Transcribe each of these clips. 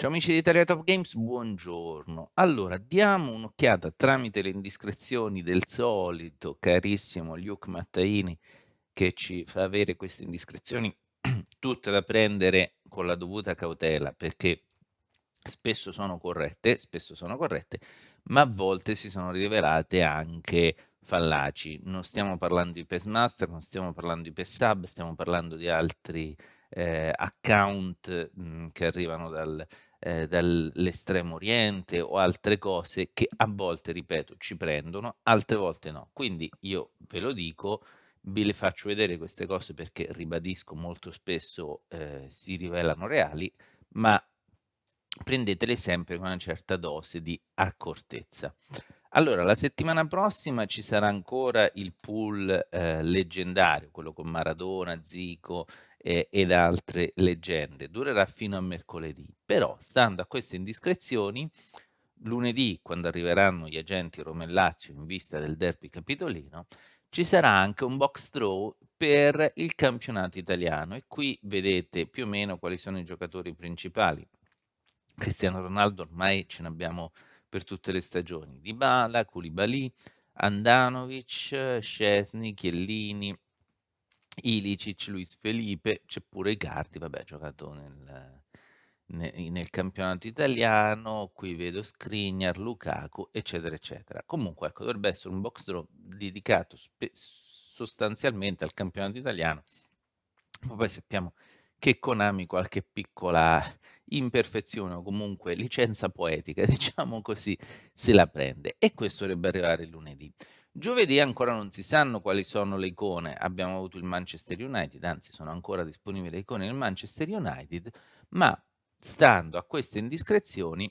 Ciao amici di Italia Top Games, buongiorno. Allora, diamo un'occhiata tramite le indiscrezioni del solito carissimo Luke Mattaini che ci fa avere queste indiscrezioni tutte da prendere con la dovuta cautela perché spesso sono corrette, spesso sono corrette, ma a volte si sono rivelate anche fallaci. Non stiamo parlando di PES Master, non stiamo parlando di PES Sub, stiamo parlando di altri eh, account mh, mm, che arrivano dal, eh, dall'estremo oriente o altre cose che a volte, ripeto, ci prendono, altre volte no. Quindi io ve lo dico, vi le faccio vedere queste cose perché ribadisco molto spesso eh, si rivelano reali, ma prendetele sempre con una certa dose di accortezza. Allora, la settimana prossima ci sarà ancora il pool eh, leggendario, quello con Maradona, Zico, eh, ed altre leggende. Durerà fino a mercoledì, però stando a queste indiscrezioni, lunedì, quando arriveranno gli agenti Romellaccio in vista del derby capitolino, ci sarà anche un box throw per il campionato italiano e qui vedete più o meno quali sono i giocatori principali. Cristiano Ronaldo ormai ce ne abbiamo per tutte le stagioni, Dybala, Koulibaly, Andanovic, Scesni, Chiellini, Ilicic, Luis Felipe, c'è pure Icardi, vabbè, ha giocato nel, nel, campionato italiano, qui vedo Skriniar, Lukaku, eccetera, eccetera. Comunque, ecco, dovrebbe essere un box draw dedicato spe- sostanzialmente al campionato italiano, poi sappiamo che Konami qualche piccola imperfezione o comunque licenza poetica, diciamo così, se la prende. E questo dovrebbe arrivare lunedì. Giovedì ancora non si sanno quali sono le icone. Abbiamo avuto il Manchester United, anzi sono ancora disponibili le icone del Manchester United, ma stando a queste indiscrezioni,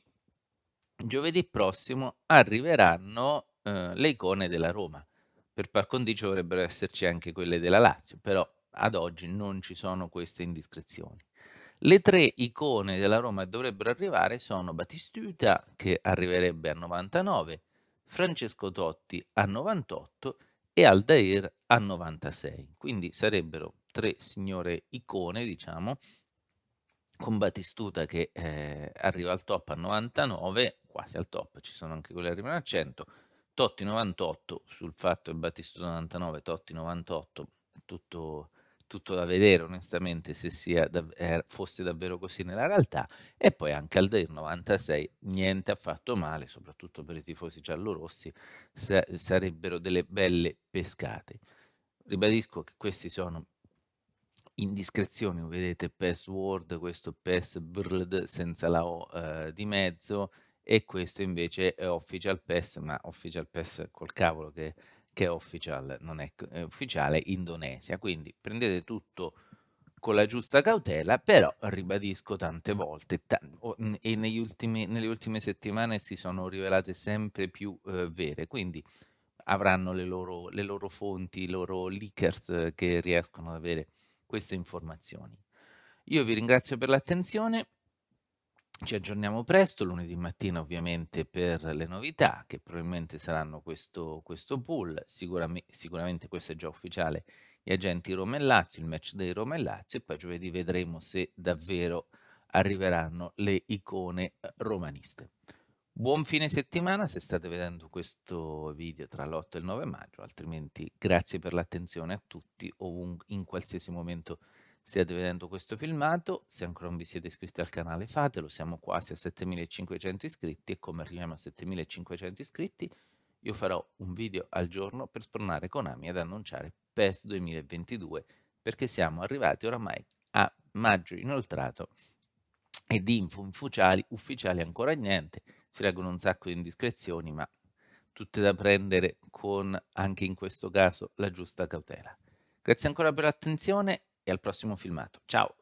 giovedì prossimo arriveranno eh, le icone della Roma. Per par condicio dovrebbero esserci anche quelle della Lazio, però ad oggi non ci sono queste indiscrezioni. Le tre icone della Roma che dovrebbero arrivare sono Batistuta, che arriverebbe a 99, Francesco Totti a 98 e Aldair a 96. Quindi sarebbero tre signore icone, diciamo, con Batistuta che eh, arriva al top a 99, quasi al top, ci sono anche quelli che arrivano a 100, Totti 98 sul fatto che Battistuta 99, Totti 98, tutto tutto da vedere onestamente se sia, da, fosse davvero così nella realtà e poi anche al del 96 niente affatto male soprattutto per i tifosi giallorossi sa- sarebbero delle belle pescate ribadisco che questi sono indiscrezioni vedete PES World questo PES Brld senza la O eh, di mezzo e questo invece è Official pass ma Official pass col cavolo che che è official, non è, è ufficiale, Indonesia. Quindi prendete tutto con la giusta cautela, però ribadisco tante volte, t- e ultimi, nelle ultime settimane si sono rivelate sempre più eh, vere, quindi avranno le loro, le loro, fonti, i loro leakers eh, che riescono ad avere queste informazioni. Io vi ringrazio per l'attenzione ci aggiorniamo presto, lunedì mattina ovviamente per le novità che probabilmente saranno questo, questo pool, Sicurami, sicuramente questo è già ufficiale, gli agenti Roma e Lazio, il match dei Roma e Lazio e poi giovedì vedremo se davvero arriveranno le icone eh, romaniste. Buon fine settimana se state vedendo questo video tra l'8 e il 9 maggio, altrimenti grazie per l'attenzione a tutti in qualsiasi momento stiate vedendo questo filmato, se ancora non vi siete iscritti al canale fatelo, siamo quasi a 7500 iscritti e come arriviamo a 7500 iscritti io farò un video al giorno per spronare Konami ad annunciare PES 2022 perché siamo arrivati oramai a maggio inoltrato e di info ufficiali, ufficiali ancora niente, si leggono un sacco di indiscrezioni ma tutte da prendere con anche in questo caso la giusta cautela. Grazie ancora per l'attenzione e al prossimo filmato. Ciao!